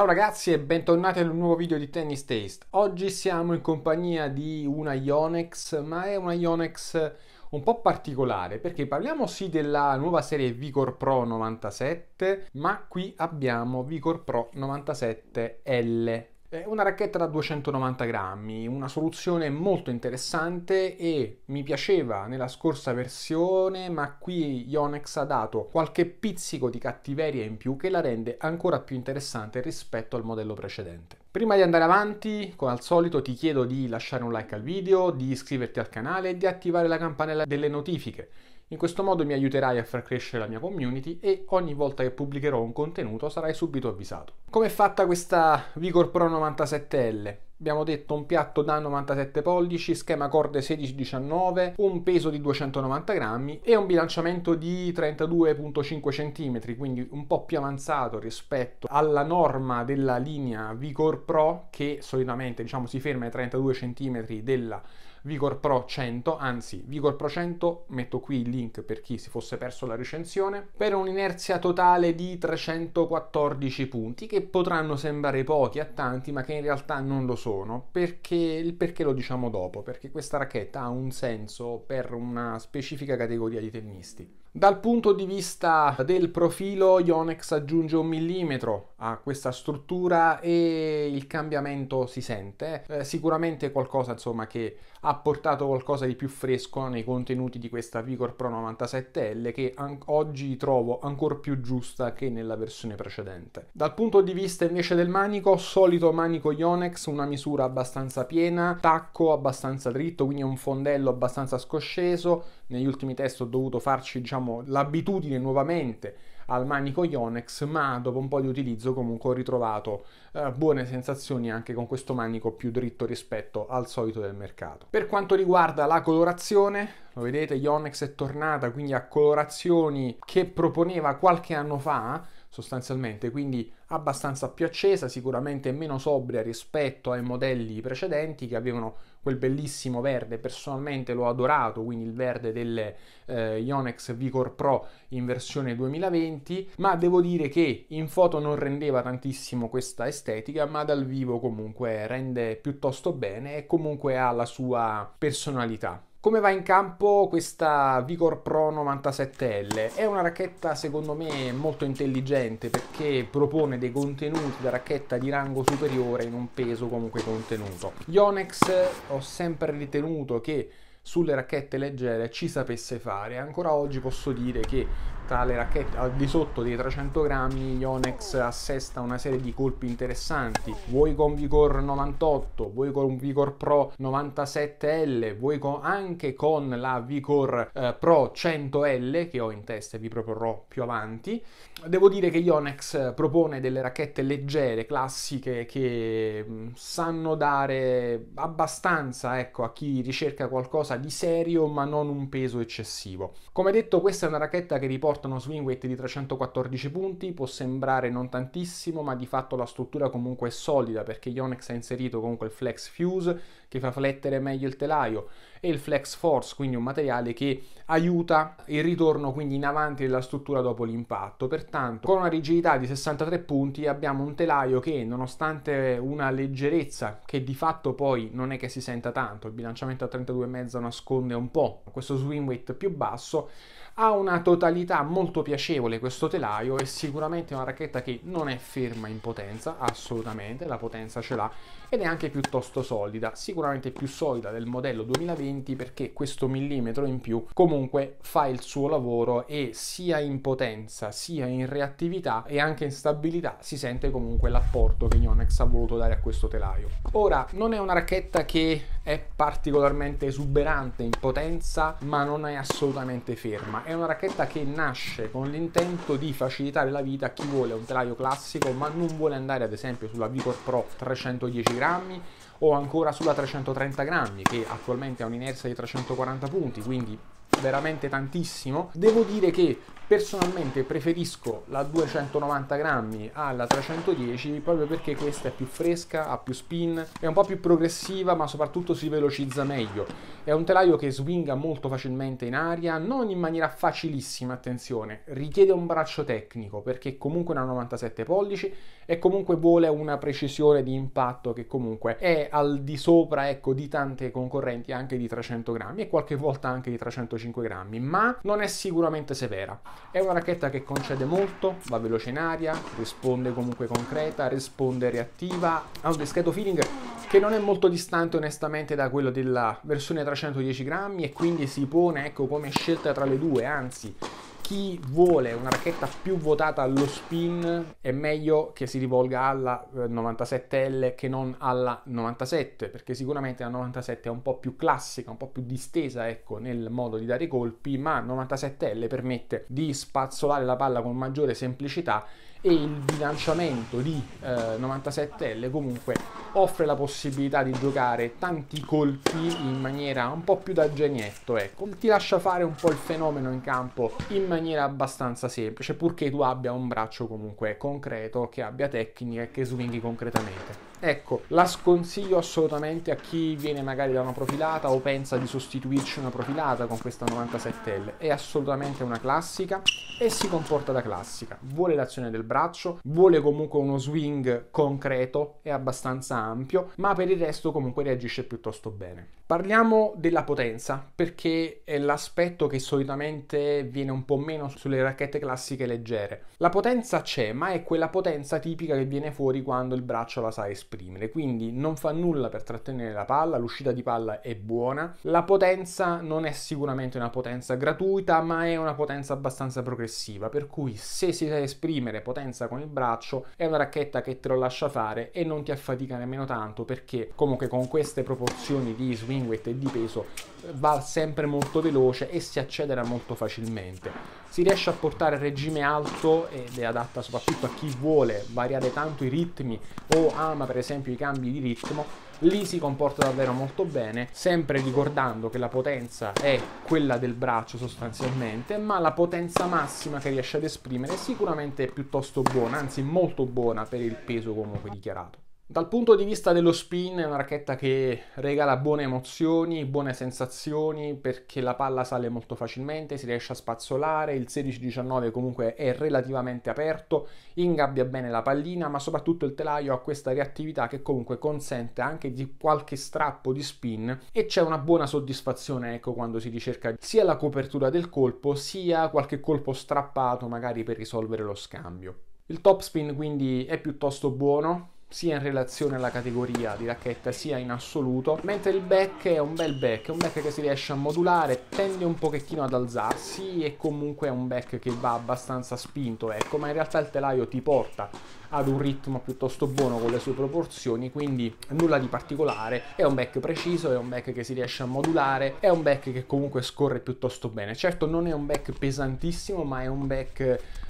Ciao ragazzi e bentornati ad un nuovo video di Tennis Taste. Oggi siamo in compagnia di una Ionex, ma è una Ionex un po' particolare perché parliamo sì della nuova serie Vigor Pro 97, ma qui abbiamo Vigor Pro 97L eh, una racchetta da 290 grammi, una soluzione molto interessante e mi piaceva nella scorsa versione, ma qui Ionex ha dato qualche pizzico di cattiveria in più che la rende ancora più interessante rispetto al modello precedente. Prima di andare avanti, come al solito, ti chiedo di lasciare un like al video, di iscriverti al canale e di attivare la campanella delle notifiche in questo modo mi aiuterai a far crescere la mia community e ogni volta che pubblicherò un contenuto sarai subito avvisato. Come è fatta questa Vigor Pro 97L? Abbiamo detto un piatto da 97 pollici, schema corde 16-19, un peso di 290 grammi e un bilanciamento di 32,5 cm, quindi un po' più avanzato rispetto alla norma della linea Vigor Pro che solitamente diciamo, si ferma ai 32 cm della Vigor Pro 100, anzi Vigor Pro 100, metto qui il link per chi si fosse perso la recensione, per un'inerzia totale di 314 punti che potranno sembrare pochi a tanti ma che in realtà non lo sono, perché, perché lo diciamo dopo, perché questa racchetta ha un senso per una specifica categoria di tennisti. Dal punto di vista del profilo, Ionex aggiunge un millimetro a questa struttura e il cambiamento si sente. Eh, sicuramente qualcosa insomma, che ha portato qualcosa di più fresco nei contenuti di questa Vigor Pro 97L che an- oggi trovo ancora più giusta che nella versione precedente. Dal punto di vista invece del manico, solito manico Ionex, una misura abbastanza piena, tacco abbastanza dritto, quindi un fondello abbastanza scosceso, negli ultimi test ho dovuto farci diciamo, l'abitudine nuovamente al manico Ionex ma dopo un po' di utilizzo comunque ho ritrovato eh, buone sensazioni anche con questo manico più dritto rispetto al solito del mercato. Per quanto riguarda la colorazione, lo vedete, Ionex è tornata quindi a colorazioni che proponeva qualche anno fa, sostanzialmente, quindi abbastanza più accesa, sicuramente meno sobria rispetto ai modelli precedenti che avevano quel bellissimo verde, personalmente l'ho adorato, quindi il verde delle eh, Yonex Vicor Pro in versione 2020, ma devo dire che in foto non rendeva tantissimo questa estetica, ma dal vivo comunque rende piuttosto bene e comunque ha la sua personalità. Come va in campo questa Vigor Pro 97L? È una racchetta secondo me molto intelligente perché propone dei contenuti da racchetta di rango superiore in un peso comunque contenuto. Yonex ho sempre ritenuto che sulle racchette leggere ci sapesse fare. Ancora oggi posso dire che tra le racchette al di sotto dei 300 grammi Ionex assesta una serie di colpi interessanti vuoi con Vigor 98 vuoi con Vigor Pro 97L vuoi con, anche con la Vigor eh, Pro 100L che ho in testa e vi proporrò più avanti devo dire che Ionex eh, propone delle racchette leggere classiche che mm, sanno dare abbastanza ecco, a chi ricerca qualcosa di serio ma non un peso eccessivo come detto questa è una racchetta che riporta portano swing weight di 314 punti, può sembrare non tantissimo, ma di fatto la struttura comunque è solida perché Yonex ha inserito comunque il flex fuse che fa flettere meglio il telaio e il flex force, quindi un materiale che aiuta il ritorno quindi in avanti della struttura dopo l'impatto. Pertanto, con una rigidità di 63 punti abbiamo un telaio che nonostante una leggerezza che di fatto poi non è che si senta tanto, il bilanciamento a 32,5 nasconde un po' questo swing weight più basso, ha una totalità molto piacevole questo telaio, è sicuramente una racchetta che non è ferma in potenza, assolutamente, la potenza ce l'ha, ed è anche piuttosto solida, sicuramente più solida del modello 2020 perché questo millimetro in più comunque fa il suo lavoro e sia in potenza sia in reattività e anche in stabilità si sente comunque l'apporto che Yonex ha voluto dare a questo telaio. Ora non è una racchetta che è particolarmente esuberante in potenza ma non è assolutamente ferma, è una racchetta che nasce con l'intento di facilitare la vita a chi vuole un telaio classico ma non vuole andare ad esempio sulla Vicor Pro 310 grammi o ancora sulla 330 grammi che attualmente ha un'inerzia di 340 punti, quindi veramente tantissimo. Devo dire che personalmente preferisco la 290 grammi alla 310 proprio perché questa è più fresca, ha più spin, è un po' più progressiva ma soprattutto si velocizza meglio. È un telaio che swinga molto facilmente in aria, non in maniera facilissima, attenzione, richiede un braccio tecnico perché comunque una 97 pollici e comunque vuole una precisione di impatto che comunque è al di sopra ecco, di tante concorrenti anche di 300 grammi e qualche volta anche di 350 155 grammi, ma non è sicuramente severa. È una racchetta che concede molto, va veloce in aria, risponde comunque concreta, risponde reattiva, ha un discreto feeling che non è molto distante onestamente da quello della versione 310 grammi e quindi si pone ecco come scelta tra le due, anzi chi vuole una racchetta più votata allo spin è meglio che si rivolga alla 97L eh, che non alla 97 perché sicuramente la 97 è un po' più classica, un po' più distesa ecco, nel modo di dare i colpi ma 97L permette di spazzolare la palla con maggiore semplicità e il bilanciamento di eh, 97L comunque offre la possibilità di giocare tanti colpi in maniera un po' più da genietto, ecco, ti lascia fare un po' il fenomeno in campo in maniera abbastanza semplice, purché tu abbia un braccio comunque concreto, che abbia tecnica e che swinghi concretamente. Ecco, la sconsiglio assolutamente a chi viene magari da una profilata o pensa di sostituirci una profilata con questa 97L. È assolutamente una classica e si comporta da classica. Vuole l'azione del braccio, vuole comunque uno swing concreto e abbastanza ampio, ma per il resto comunque reagisce piuttosto bene. Parliamo della potenza, perché è l'aspetto che solitamente viene un po' meno sulle racchette classiche leggere. La potenza c'è, ma è quella potenza tipica che viene fuori quando il braccio la sa esprimere, quindi non fa nulla per trattenere la palla, l'uscita di palla è buona. La potenza non è sicuramente una potenza gratuita, ma è una potenza abbastanza progressiva, per cui se si sa esprimere potenza con il braccio, è una racchetta che te lo lascia fare e non ti affatica nemmeno tanto, perché comunque con queste proporzioni di swing in e di peso va sempre molto veloce e si accelera molto facilmente. Si riesce a portare a regime alto ed è adatta soprattutto a chi vuole variare tanto i ritmi o ama per esempio i cambi di ritmo. Lì si comporta davvero molto bene, sempre ricordando che la potenza è quella del braccio sostanzialmente, ma la potenza massima che riesce ad esprimere è sicuramente piuttosto buona, anzi molto buona per il peso comunque dichiarato. Dal punto di vista dello spin è una racchetta che regala buone emozioni, buone sensazioni perché la palla sale molto facilmente, si riesce a spazzolare, il 16-19 comunque è relativamente aperto, ingabbia bene la pallina ma soprattutto il telaio ha questa reattività che comunque consente anche di qualche strappo di spin e c'è una buona soddisfazione ecco quando si ricerca sia la copertura del colpo sia qualche colpo strappato magari per risolvere lo scambio. Il top spin quindi è piuttosto buono, sia in relazione alla categoria di racchetta sia in assoluto, mentre il back è un bel back, è un back che si riesce a modulare, tende un pochettino ad alzarsi e comunque è un back che va abbastanza spinto, ecco, ma in realtà il telaio ti porta ad un ritmo piuttosto buono con le sue proporzioni, quindi nulla di particolare, è un back preciso, è un back che si riesce a modulare, è un back che comunque scorre piuttosto bene. Certo non è un back pesantissimo, ma è un back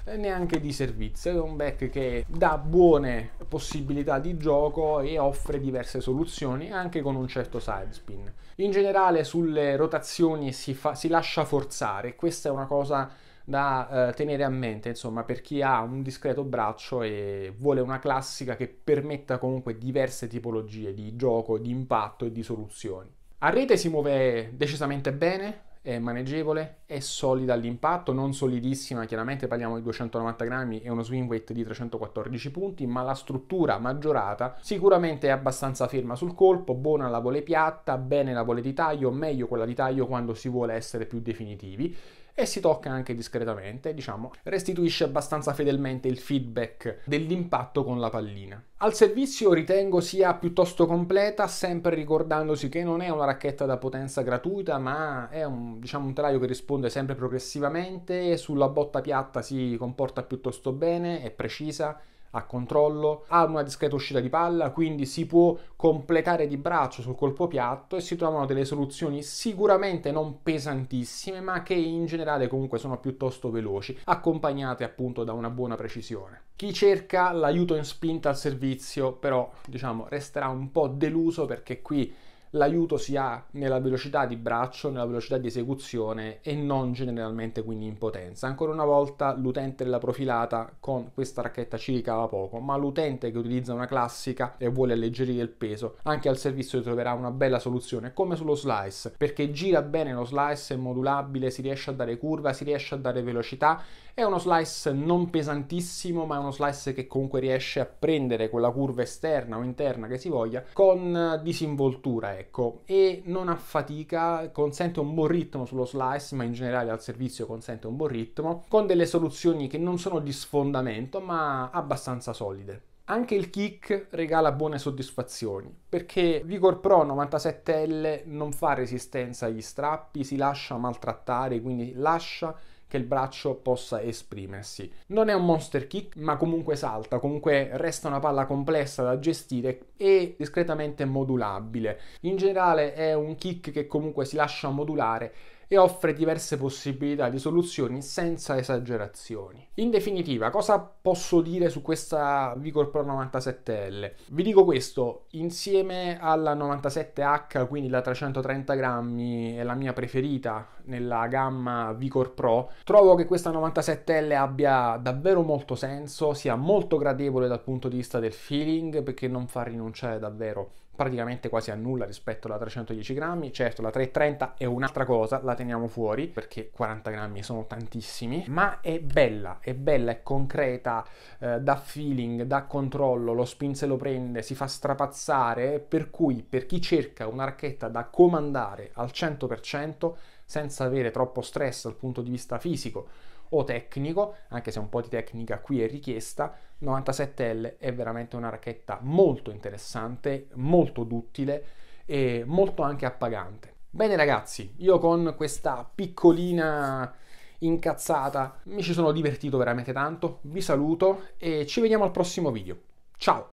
eh, neanche di servizio, è un back che dà buone possibilità di gioco e offre diverse soluzioni anche con un certo side spin. In generale sulle rotazioni si, fa, si lascia forzare, questa è una cosa da eh, tenere a mente, insomma, per chi ha un discreto braccio e vuole una classica che permetta comunque diverse tipologie di gioco, di impatto e di soluzioni. A rete si muove decisamente bene, è maneggevole, è solida all'impatto, non solidissima, chiaramente parliamo di 290 grammi e uno swing weight di 314 punti, ma la struttura maggiorata sicuramente è abbastanza ferma sul colpo, buona la vole piatta, bene la vole di taglio, meglio quella di taglio quando si vuole essere più definitivi e si tocca anche discretamente, diciamo, restituisce abbastanza fedelmente il feedback dell'impatto con la pallina. Al servizio ritengo sia piuttosto completa, sempre ricordandosi che non è una racchetta da potenza gratuita, ma è un, diciamo, un telaio che risponde sempre progressivamente, sulla botta piatta si comporta piuttosto bene, è precisa, a controllo, ha una discreta uscita di palla, quindi si può completare di braccio sul colpo piatto e si trovano delle soluzioni sicuramente non pesantissime, ma che in generale comunque sono piuttosto veloci, accompagnate appunto da una buona precisione. Chi cerca l'aiuto in spinta al servizio, però, diciamo, resterà un po' deluso perché qui l'aiuto si ha nella velocità di braccio, nella velocità di esecuzione e non generalmente quindi in potenza. Ancora una volta l'utente della profilata con questa racchetta ci ricava poco, ma l'utente che utilizza una classica e vuole alleggerire il peso, anche al servizio troverà una bella soluzione, come sullo slice, perché gira bene lo slice, è modulabile, si riesce a dare curva, si riesce a dare velocità, è uno slice non pesantissimo, ma è uno slice che comunque riesce a prendere quella curva esterna o interna che si voglia con disinvoltura ecco, e non ha fatica, consente un buon ritmo sullo slice, ma in generale al servizio consente un buon ritmo, con delle soluzioni che non sono di sfondamento, ma abbastanza solide. Anche il kick regala buone soddisfazioni, perché Vigor Pro 97L non fa resistenza agli strappi, si lascia maltrattare, quindi lascia che il braccio possa esprimersi. Non è un monster kick, ma comunque salta, comunque resta una palla complessa da gestire e discretamente modulabile. In generale è un kick che comunque si lascia modulare e offre diverse possibilità di soluzioni senza esagerazioni. In definitiva, cosa posso dire su questa Vigor Pro 97L? Vi dico questo, insieme alla 97H, quindi la 330 grammi, è la mia preferita nella gamma Vigor Pro, trovo che questa 97L abbia davvero molto senso, sia molto gradevole dal punto di vista del feeling perché non fa rinunciare davvero praticamente quasi a nulla rispetto alla 310 grammi. Certo, la 330 è un'altra cosa, la teniamo fuori perché 40 grammi sono tantissimi, ma è bella, è bella, è concreta, eh, dà feeling, dà controllo, lo spin se lo prende, si fa strapazzare, per cui per chi cerca un'archetta da comandare al 100%, senza avere troppo stress dal punto di vista fisico o tecnico, anche se un po' di tecnica qui è richiesta, 97L è veramente una racchetta molto interessante, molto duttile e molto anche appagante. Bene ragazzi, io con questa piccolina incazzata mi ci sono divertito veramente tanto, vi saluto e ci vediamo al prossimo video. Ciao!